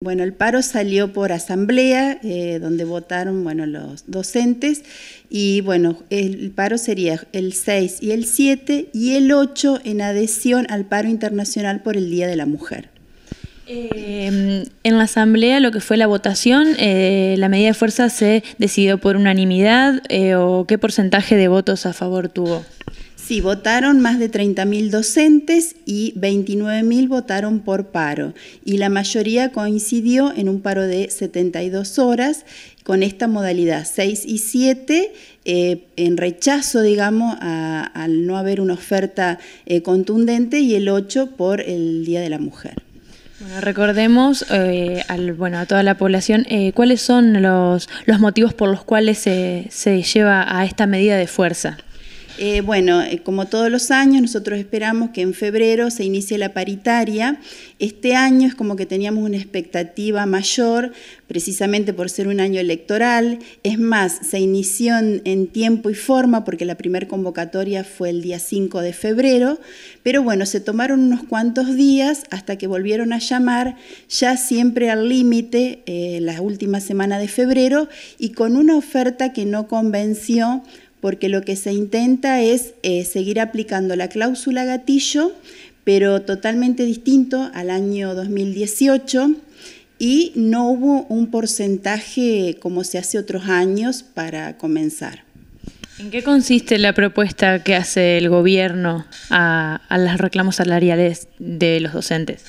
Bueno, el paro salió por asamblea, eh, donde votaron bueno, los docentes, y bueno, el paro sería el 6 y el 7 y el 8 en adhesión al paro internacional por el Día de la Mujer. Eh, en la asamblea lo que fue la votación, eh, la medida de fuerza se decidió por unanimidad o qué porcentaje de votos a favor tuvo. Sí, votaron más de 30.000 docentes y 29.000 votaron por paro. Y la mayoría coincidió en un paro de 72 horas con esta modalidad 6 y 7 eh, en rechazo, digamos, al no haber una oferta eh, contundente y el 8 por el Día de la Mujer. Bueno, recordemos eh, bueno, a toda la población cuáles son los, motivos por los cuales se lleva a esta medida de fuerza. Eh, bueno, eh, como todos los años, nosotros esperamos que en febrero se inicie la paritaria. Este año es como que teníamos una expectativa mayor, precisamente por ser un año electoral. Es más, se inició en, tiempo y forma, porque la primera convocatoria fue el día 5 de febrero, pero bueno, se tomaron unos cuantos días hasta que volvieron a llamar, ya siempre al límite, eh, la última semana de febrero, y con una oferta que no convenció porque lo que se intenta es eh, seguir aplicando la cláusula gatillo, pero totalmente distinto al año 2018 y no hubo un porcentaje como se hace otros años para comenzar. ¿En qué consiste la propuesta que hace el gobierno a, a los reclamos salariales de los docentes?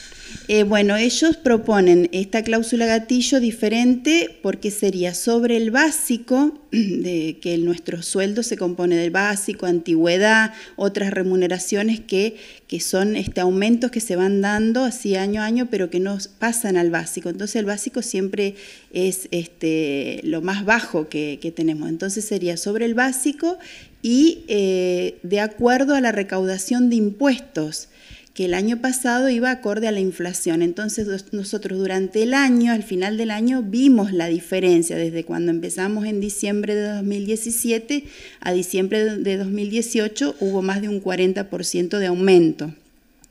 Eh, bueno, ellos proponen esta cláusula gatillo diferente porque sería sobre el básico, de que nuestro sueldo se compone del básico, antigüedad, otras remuneraciones que, son este, aumentos que se van dando así año a año, pero que no pasan al básico. Entonces el básico siempre es este, lo más bajo que, tenemos. Entonces sería sobre el básico y eh, de acuerdo a la recaudación de impuestos que el año pasado iba acorde a la inflación. Entonces nosotros durante el año, al final del año, vimos la diferencia desde cuando empezamos en diciembre de 2017 a diciembre de 2018 hubo más de un 40% de aumento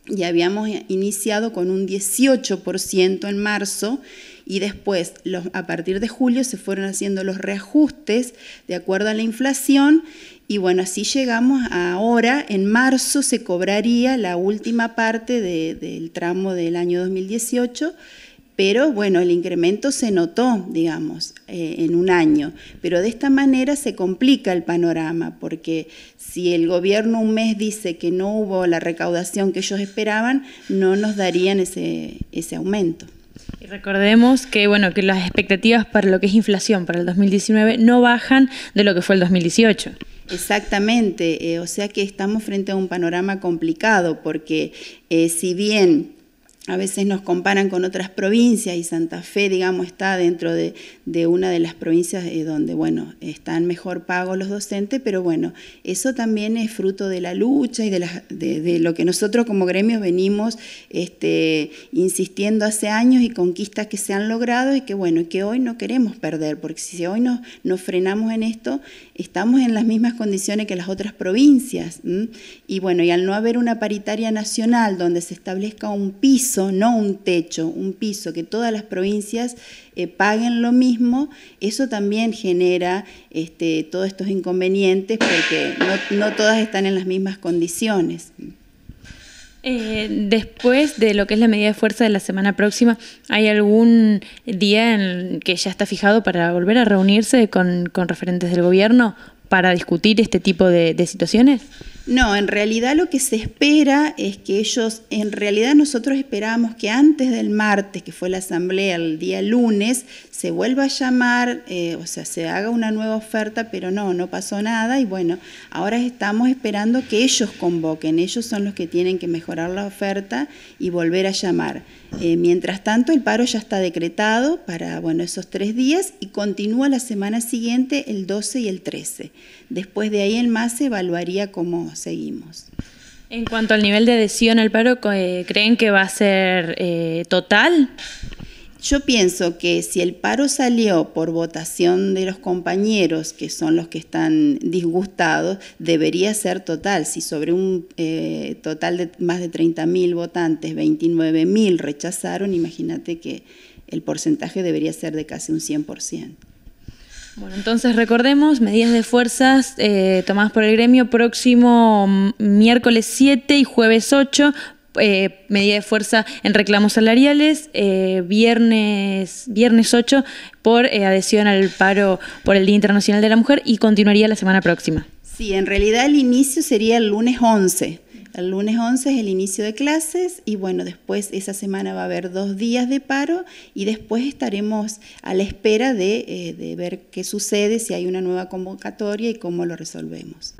y habíamos iniciado con un 18% en marzo y después los, a partir de julio se fueron haciendo los reajustes de acuerdo a la inflación y bueno, así llegamos ahora, en marzo se cobraría la última parte del tramo del año 2018 pero bueno, el incremento se notó, digamos, eh, en un año, pero de esta manera se complica el panorama, porque si el gobierno un mes dice que no hubo la recaudación que ellos esperaban, no nos darían ese, aumento. Y recordemos que, bueno, que las expectativas para lo que es inflación para el 2019 no bajan de lo que fue el 2018. Exactamente, eh, o sea que estamos frente a un panorama complicado porque eh, si bien a veces nos comparan con otras provincias y Santa Fe, digamos, está dentro de, una de las provincias eh, donde, bueno, están mejor pagos los docentes, pero bueno, eso también es fruto de la lucha y de, de, lo que nosotros como gremios venimos este, insistiendo hace años y conquistas que se han logrado y que, bueno, que hoy no queremos perder, porque si hoy nos, frenamos en esto, estamos en las mismas condiciones que las otras provincias. Y bueno, y al no haber una paritaria nacional donde se establezca un piso, no un techo, un piso, que todas las provincias eh, paguen lo mismo, eso también genera este, todos estos inconvenientes porque no, todas están en las mismas condiciones. Eh, después de lo que es la medida de fuerza de la semana próxima, ¿hay algún día en que ya está fijado para volver a reunirse con, referentes del gobierno para discutir este tipo de situaciones? No, en realidad lo que se espera es que ellos, en realidad nosotros esperábamos que antes del martes, que fue la asamblea el día lunes, se vuelva a llamar, eh, o sea, se haga una nueva oferta, pero no, no pasó nada y bueno, ahora estamos esperando que ellos convoquen, ellos son los que tienen que mejorar la oferta y volver a llamar. Eh, mientras tanto, el paro ya está decretado para, bueno, esos tres días y continúa la semana siguiente, el 12 y el 13. Después de ahí el más se evaluaría como seguimos. En cuanto al nivel de adhesión al paro, eh, ¿creen que va a ser eh, total? Yo pienso que si el paro salió por votación de los compañeros, que son los que están disgustados, debería ser total. Si sobre un eh, total de más de 30.000 votantes, 29.000 rechazaron, imagínate que el porcentaje debería ser de casi un 100%. Bueno, entonces recordemos, medidas de fuerzas eh, tomadas por el gremio próximo miércoles 7 y jueves 8 medidas eh, medida de fuerza en reclamos salariales, eh, viernes, viernes 8 por adhesión al paro por el Día Internacional de la Mujer y continuaría la semana próxima. Sí, en realidad el inicio sería el lunes 11 el lunes 11 es el inicio de clases y bueno, después esa semana va a haber dos días de paro y después estaremos a la espera de, eh, de ver qué sucede, si hay una nueva convocatoria y cómo lo resolvemos.